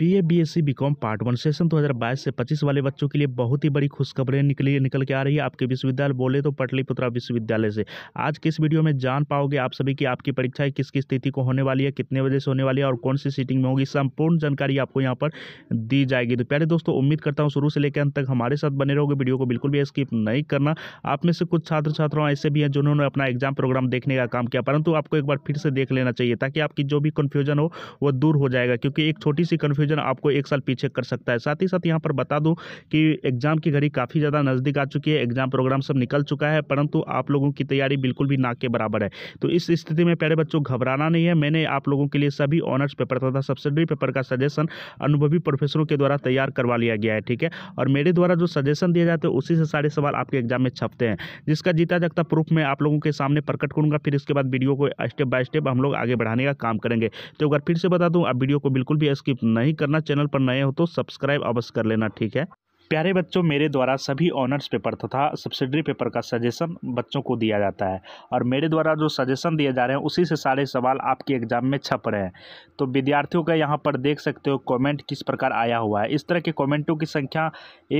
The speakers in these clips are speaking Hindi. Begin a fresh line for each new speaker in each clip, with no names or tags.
B A B S C B com part one session 2022 से 25 वाले बच्चों के लिए बहुत ही बड़ी खुशखबरें निकली निकल के आ रही है आपके विश्वविद्यालय बोले तो पटलिपुत्रा विश्वविद्यालय से आज किस वीडियो में जान पाओगे आप सभी की आपकी परीक्षाएं किस किस स्थिति को होने वाली है कितने बजे से होने वाली है और कौन सी सीटिंग में होगी संपूर्ण जानकारी आपको यहाँ पर दी जाएगी तो प्यारे दोस्तों उम्मीद करता हूँ शुरू से लेकर अंत तक हमारे साथ बने रहोगे वीडियो को बिल्कुल भी स्किप नहीं करना आप में से कुछ छात्र छात्राओं ऐसे भी हैं जिन्होंने अपना एग्जाम प्रोग्राम देखने का काम किया परंतु आपको एक बार फिर से देख लेना चाहिए ताकि आपकी जो भी कन्फ्यूजन हो वो दूर हो जाएगा क्योंकि एक छोटी सी कन्फ्यूजन रिवीजन आपको एक साल पीछे कर सकता है साथ ही साथ यहाँ पर बता दूँ कि एग्ज़ाम की घड़ी काफ़ी ज़्यादा नज़दीक आ चुकी है एग्ज़ाम प्रोग्राम सब निकल चुका है परंतु आप लोगों की तैयारी बिल्कुल भी ना के बराबर है तो इस स्थिति में प्यारे बच्चों घबराना नहीं है मैंने आप लोगों के लिए सभी ऑनर्स पेपर तथा सब्सिडरी पेपर का सजेशन अनुभवी प्रोफेसरों के द्वारा तैयार करवा लिया गया है ठीक है और मेरे द्वारा जो सजेशन दिया जाते हैं उसी से सारे सवाल आपके एग्जाम में छपते हैं जिसका जीता जगता प्रूफ मैं आप लोगों के सामने प्रकट करूंगा फिर इसके बाद वीडियो को स्टेप बाय स्टेप हम लोग आगे बढ़ाने का काम करेंगे तो अगर फिर से बता दूं आप वीडियो को बिल्कुल भी स्किप नहीं करना चैनल पर नए हो तो सब्सक्राइब अवश्य कर लेना ठीक है प्यारे बच्चों मेरे द्वारा सभी ऑनर्स पेपर तथा सब्सिडरी पेपर का सजेशन बच्चों को दिया जाता है और मेरे द्वारा जो सजेशन दिए जा रहे हैं उसी से सारे सवाल आपके एग्जाम में छप रहे हैं तो विद्यार्थियों का यहाँ पर देख सकते हो कमेंट किस प्रकार आया हुआ है इस तरह के कमेंटों की संख्या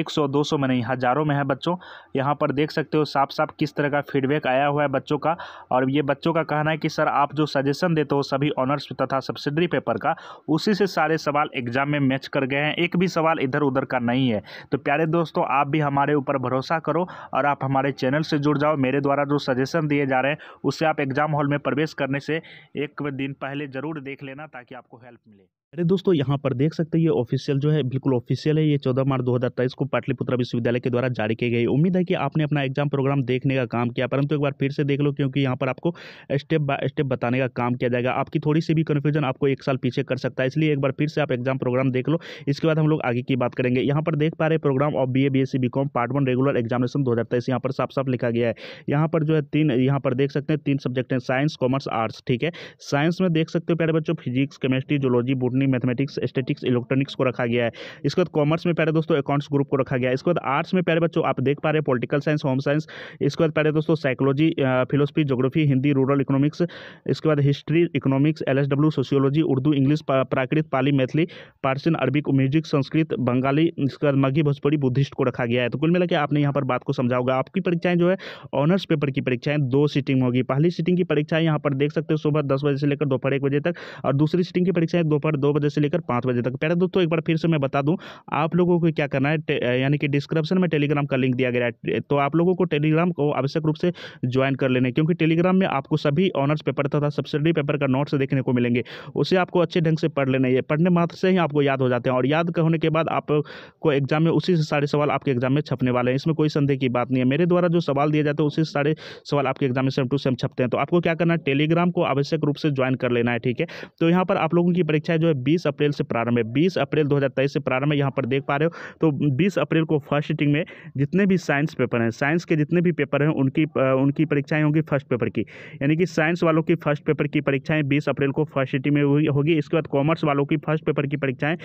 100 200 में नहीं हज़ारों में है बच्चों यहाँ पर देख सकते हो साफ साफ किस तरह का फीडबैक आया हुआ है बच्चों का और ये बच्चों का कहना है कि सर आप जो सजेशन देते हो सभी ऑनर्स तथा सब्सिडरी पेपर का उसी से सारे सवाल एग्जाम में मैच कर गए हैं एक भी सवाल इधर उधर का नहीं है तो प्यारे दोस्तों आप भी हमारे ऊपर भरोसा करो और आप हमारे चैनल से जुड़ जाओ मेरे द्वारा जो सजेशन दिए जा रहे हैं उससे आप एग्ज़ाम हॉल में प्रवेश करने से एक दिन पहले ज़रूर देख लेना ताकि आपको हेल्प मिले अरे दोस्तों यहाँ पर देख सकते हैं ये ऑफिशियल जो है बिल्कुल ऑफिशियल है ये चौदह मार्च दो हज़ार तेईस को पाटलिपुत्र विश्वविद्यालय के द्वारा जारी की गई उम्मीद है कि आपने अपना एग्जाम प्रोग्राम देखने का काम किया परंतु एक बार फिर से देख लो क्योंकि यहाँ पर आपको स्टेप बाय स्टेप बताने का काम किया जाएगा आपकी थोड़ी सी भी कन्फ्यूजन आपको एक साल पीछे कर सकता है इसलिए एक बार फिर से आप एग्जाम प्रोग्राम देख लो इसके बाद हम लोग आगे की बात करेंगे यहाँ पर देख पा रहे programme of B A B S C B com part one regular examination दो हज़ार तेईस यहाँ पर साफ साफ लिखा गया है यहाँ पर जो है तीन यहाँ पर देख सकते हैं तीन सब्जेक्ट हैं साइंस कॉमर्स आर्ट्स ठीक है साइंस में देख सकते हो प्यारे बच्चों physics chemistry zoology botany botany mathematics statistics electronics को रखा गया है इसके बाद कॉमर्स में प्यारे दोस्तों अकाउंट्स ग्रुप को रखा गया है इसके बाद आर्ट्स में प्यारे बच्चों आप देख पा रहे हैं पोलिटिकल साइंस होम साइंस इसके बाद प्यारे दोस्तों psychology philosophy geography Hindi rural economics इसके बाद history economics L sociology Urdu English Prakrit Pali Maithili Persian Arabic music Sanskrit Bengali इसके बाद मघी भोजपुरी बुद्धिस्ट को रखा गया है तो कुल मिला आपने यहाँ पर बात को समझा होगा आपकी परीक्षाएं जो है ऑनर्स पेपर की परीक्षाएं दो सीटिंग होगी पहली सीटिंग की परीक्षाएं यहाँ पर देख सकते हो सुबह दस बजे से लेकर दोपहर एक बजे तक और दूसरी सीटिंग की परीक्षाएं दोपहर दो बजे से लेकर पाँच बजे तक पहले दोस्तों एक बार फिर से मैं बता दूँ आप लोगों को क्या करना है यानी कि डिस्क्रिप्शन में टेलीग्राम का लिंक दिया गया है तो आप लोगों को टेलीग्राम को आवश्यक रूप से ज्वाइन कर लेना क्योंकि टेलीग्राम में आपको सभी ऑनर्स पेपर तथा सब्सिडी पेपर का नोट्स देखने को मिलेंगे उसे आपको अच्छे ढंग से पढ़ लेना है पढ़ने मात्र से ही आपको याद हो जाते हैं और याद होने के बाद आपको एग्जाम में उसी से सारे सवाल आपके एग्जाम में छपने वाले हैं इसमें कोई संदेह की बात नहीं है मेरे द्वारा जो सवाल दिए जाते हैं उसी से सारे सवाल आपके एग्जाम में सेम टू सेम छपते हैं तो आपको क्या करना है टेलीग्राम को आवश्यक रूप से ज्वाइन कर लेना है ठीक है तो यहाँ पर आप लोगों की परीक्षा जो है बीस अप्रैल से प्रारंभ है बीस अप्रैल दो से प्रारंभ है यहाँ पर देख पा रहे हो तो बीस अप्रैल को फर्स्ट सीटिंग में जितने भी साइंस पेपर हैं साइंस के जितने भी पेपर हैं उनकी उनकी परीक्षाएँ होंगी फर्स्ट पेपर की यानी कि साइंस वालों की फर्स्ट पेपर की परीक्षाएँ बीस अप्रैल को फर्स्ट सीटिंग में होगी इसके बाद कॉमर्स वालों की फर्स्ट पेपर की परीक्षाएँ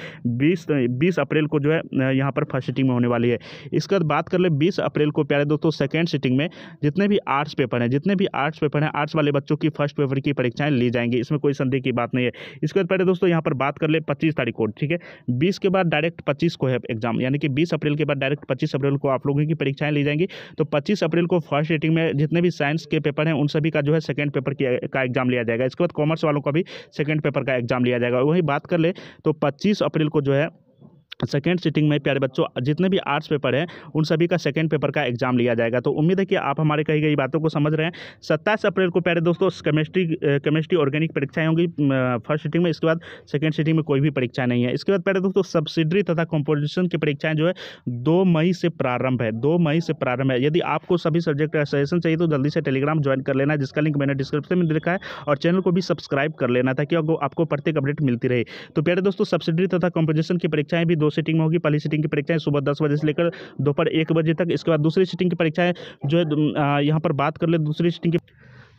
बीस बीस अप्रैल को जो है यहाँ पर फर्स्ट सीटिंग में होने वाली है इसके बाद बात कर ले बीस अप्रैल को प्यारे दोस्तों सेकेंड सीटिंग में जितने भी आर्ट्स पेपर हैं जितने भी आर्ट्स पेपर हैं आर्ट्स वाले बच्चों की फर्स्ट पेपर की परीक्षाएँ ली जाएंगी इसमें कोई संदेह की बात नहीं है इसके बाद प्यारे दोस्तों यहाँ पर बात कर ले पच्चीस तारीख को ठीक है बीस के बाद डायरेक्ट पच्चीस को है एग्जाम यानी कि बीस अप्रैल के बाद डायरेक्ट पच्चीस अप्रैल को आप लोगों की परीक्षाएं ली जाएंगी तो पच्चीस अप्रैल को फर्स्ट रेटिंग में जितने भी साइंस के पेपर हैं उन सभी का जो है सेकेंड पेपर का एग्जाम लिया जाएगा इसके बाद कॉमर्स वालों का भी सेकेंड पेपर का एग्जाम लिया जाएगा वही बात कर ले तो पच्चीस अप्रैल को जो है सेकेंड सिटिंग में प्यारे बच्चों जितने भी आर्ट्स पेपर हैं उन सभी का सेकेंड पेपर का एग्जाम लिया जाएगा तो उम्मीद है कि आप हमारे कही गई बातों को समझ रहे हैं सत्ताईस अप्रैल को प्यारे दोस्तों केमिस्ट्री केमिस्ट्री ऑर्गेनिक परीक्षाएं होंगी फर्स्ट सिटिंग में इसके बाद सेकेंड सिटिंग में कोई भी परीक्षा नहीं है इसके बाद प्यारे दोस्तों सब्सिडरी तथा कॉम्पोजिशन की परीक्षाएँ जो है दो मई से प्रारंभ है दो मई से प्रारंभ है यदि आपको सभी सब्जेक्ट का सजेशन चाहिए तो जल्दी से टेलीग्राम ज्वाइन कर लेना जिसका लिंक मैंने डिस्क्रिप्शन में लिखा है और चैनल को भी सब्सक्राइब कर लेना ताकि आपको प्रत्येक अपडेट मिलती रहे तो प्यारे दोस्तों सब्सिडरी तथा कॉम्पोजिशन की परीक्षाएं भी दो सीटिंग में होगी पहली सीटिंग की परीक्षाएं सुबह दस बजे से लेकर दोपहर एक बजे तक इसके बाद दूसरी सीटिंग की परीक्षाएं जो है यहाँ पर बात कर ले दूसरी सीटिंग की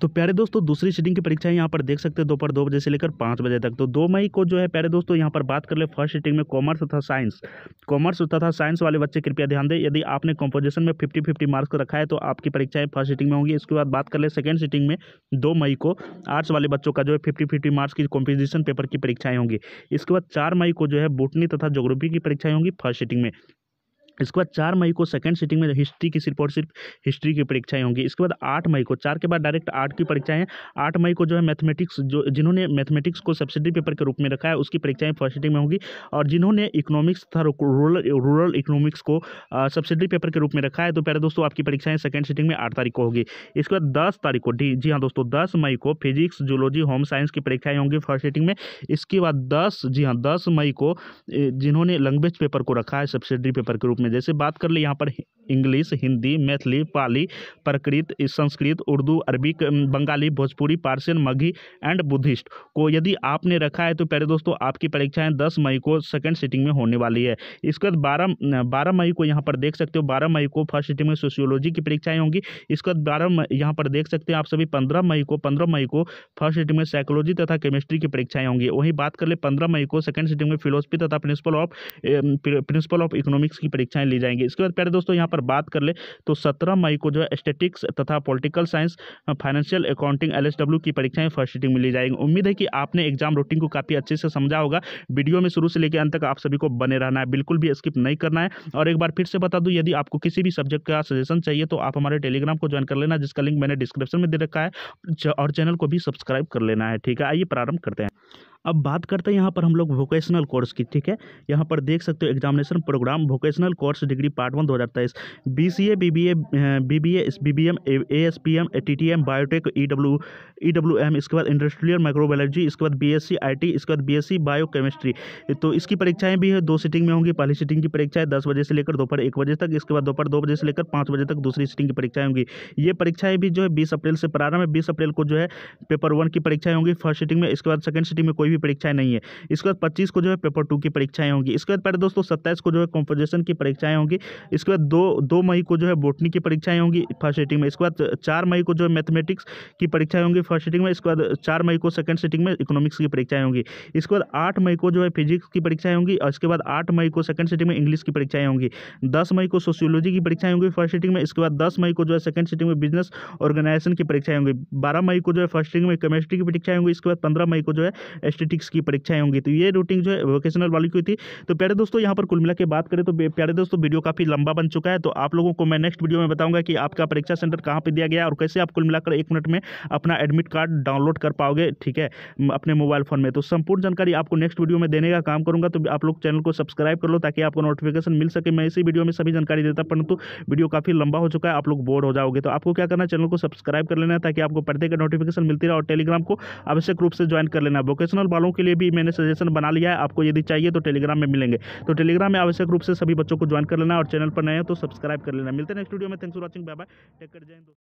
तो प्यारे दोस्तों दूसरी सीटिंग की परीक्षाएं यहाँ पर देख सकते हैं दोपहर दो बजे से लेकर पाँच बजे तक तो दो मई को जो है प्यारे दोस्तों यहाँ पर बात कर ले फर्स्ट सीटिंग में कॉमर्स तथा साइंस कॉमर्स तथा साइंस वाले बच्चे कृपया ध्यान दें यदि आपने कॉम्पोजिशन में फिफ्टी फिफ्टी मार्क्स रखा है तो आपकी परीक्षाएं फर्स्ट सीटिंग में होंगी इसके बाद बात कर ले सेकेंड सीटिंग में दो मई को आर्ट्स वाले बच्चों का जो है फिफ्टी फिफ्टी मार्क्स की कॉम्पोजिशन पेपर की परीक्षाएं होंगी इसके बाद चार मई को जो है बोटनी तथा जोग्रफी की परीक्षाएं होंगी फर्स्ट सीटिंग में इसके बाद चार मई को सेकंड सिटिंग में हिस्ट्री की सिर्फ और सिर्फ हिस्ट्री की परीक्षाएं होंगी इसके बाद आठ मई को चार के बाद डायरेक्ट आठ की परीक्षाएं आठ मई को जो है मैथमेटिक्स जो जिन्होंने मैथमेटिक्स को सब्सिडी पेपर के रूप में रखा है उसकी परीक्षाएं फर्स्ट सिटिंग में होंगी और जिन्होंने इकोनॉमिक्स तथा रूरल रूरल इकोनॉमिक्स को सब्सिडी पेपर के रूप में रखा है तो पहले दोस्तों आपकी परीक्षाएं सेकेंड सिटिंग में आठ तारीख को होगी इसके बाद दस तारीख को जी हाँ दोस्तों दस मई को फिजिक्स जूलॉजी होम साइंस की परीक्षाएं होंगी फर्स्ट सिटिंग में इसके बाद दस जी हाँ दस मई को जिन्होंने लैंग्वेज पेपर को रखा है सब्सिडी पेपर के रूप में में जैसे बात कर ले यहाँ पर इंग्लिश हिंदी मैथिली पाली प्रकृत Sanskrit Urdu Arabi Bengali Bhojpuri Persian Maghi and Buddhist को यदि आपने रखा है तो प्यारे दोस्तों आपकी परीक्षाएं दस मई को सेकेंड सिटिंग में होने वाली है इसके बाद बारह बारह मई को यहाँ पर देख सकते हो बारह मई को फर्स्ट सिटिंग में सोशियोलॉजी की परीक्षाएं होंगी इसके बाद बारह यहाँ पर देख सकते हैं आप सभी पंद्रह मई को पंद्रह मई को फर्स्ट सिटिंग में साइकोलॉजी तथा केमिस्ट्री की परीक्षाएं होंगी वहीं बात कर ले पंद्रह मई को सेकेंड सिटिंग में फिलोसफी तथा principle of principle of economics की परीक्षाएं ली जाएंगी इसके बाद प्यारे दोस्तों यहाँ पर पर बात कर ले तो सत्रह मई को जो है स्टेटिक्स तथा political science financial accounting L की परीक्षाएं फर्स्ट सीटिंग में ली जाएंगी उम्मीद है कि आपने एग्जाम रूटीन को काफ़ी अच्छे से समझा होगा वीडियो में शुरू से लेकर अंत तक आप सभी को बने रहना है बिल्कुल भी स्किप नहीं करना है और एक बार फिर से बता दूँ यदि आपको किसी भी सब्जेक्ट का सजेशन चाहिए तो आप हमारे टेलीग्राम को ज्वाइन कर लेना जिसका लिंक मैंने डिस्क्रिप्शन में दे रखा है और चैनल को भी सब्सक्राइब कर लेना है ठीक है आइए प्रारंभ करते हैं अब बात करते हैं यहाँ पर हम लोग वोकेशनल कोर्स की ठीक है यहाँ पर देख सकते हो examination programme vocational course degree part one दो हज़ार तेईस B C A B B A B B S B B M A S P M T T M biotech E W E W M इसके बाद इंडस्ट्रियल माइक्रोबायोलॉजी इसके बाद B S C I T इसके बाद B S C bio chemistry तो इसकी परीक्षाएँ भी है दो सीटिंग में होंगी पहली सीटिंग की परीक्षाएं दस बजे से लेकर दोपहर एक बजे तक इसके बाद दोपहर दो बजे से लेकर पाँच बजे तक दूसरी सीटिंग की परीक्षाएँ होंगी ये परीक्षाएँ भी जो है बीस अप्रैल से प्रारंभ है बीस अप्रैल को जो है पेपर वन की परीक्षाएँ होंगी फर्स्ट सीटिंग में इसके बाद सेकंड सीटिंग में कोई भी भी परीक्षाएं नहीं है इसके बाद पच्चीस को जो है पेपर टू की परीक्षाएं होंगी इसके बाद पहले दोस्तों सत्ताईस को जो है कॉम्पोजिशन की परीक्षाएं होंगी इसके बाद दो दो मई को जो है बोटनी की परीक्षाएं होंगी फर्स्ट सीटिंग में इसके बाद चार मई को जो है मैथमेटिक्स की परीक्षाएं होंगी फर्स्ट सीटिंग में इसके बाद चार मई को सेकंड सीटिंग में इकोनॉमिक्स की परीक्षाएं होंगी इसके बाद आठ मई को जो है फिजिक्स की परीक्षाएं होंगी और इसके बाद आठ मई को सेकंड सीटिंग में इंग्लिश की परीक्षाएं होंगी दस मई को सोशियोलॉजी की परीक्षाएं होंगी फर्स्ट सीटिंग में इसके बाद दस मई को जो है सेकंड सीटिंग में बिजनेस ऑर्गेनाइजेशन की परीक्षाएं होंगी बारह मई को जो है फर्स्ट सीटिंग में केमिस्ट्री की परीक्षाएं होंगी इसके बाद पंद्रह मई को जो है एस स्टेटिक्स की परीक्षाएं होंगी तो ये रूटिंग जो है वोकेशनल वाली की थी तो प्यारे दोस्तों यहाँ पर कुल मिला बात करें तो प्यारे दोस्तों वीडियो काफ़ी लंबा बन चुका है तो आप लोगों को मैं नेक्स्ट वीडियो में बताऊंगा कि आपका परीक्षा सेंटर कहाँ पर दिया गया और कैसे आप कुल मिलाकर एक मिनट में अपना एडमिट कार्ड डाउनलोड कर पाओगे ठीक है अपने मोबाइल फोन में तो संपूर्ण जानकारी आपको नेक्स्ट वीडियो में देने का काम करूंगा तो आप लोग चैनल को सब्सक्राइब कर लो ताकि आपको नोटिफिकेशन मिल सके मैं इसी वीडियो में सभी जानकारी देता परंतु वीडियो काफ़ी लंबा हो चुका है आप लोग बोर हो जाओगे तो आपको क्या करना चैनल को सब्सक्राइब कर लेना ताकि आपको पढ़ते का नोटिफिकेशन मिलती रहे और टेलीग्राम को आवश्यक रूप से ज्वाइन कर लेना वोकेशनल नॉर्मल वालों के लिए भी मैंने सजेशन बना लिया है आपको यदि चाहिए तो टेलीग्राम में मिलेंगे तो टेलीग्राम में आवश्यक रूप से सभी बच्चों को ज्वाइन कर लेना और चैनल पर नए हो तो सब्सक्राइब कर लेना मिलते हैं नेक्स्ट वीडियो में thanks for watching bye bye take care जय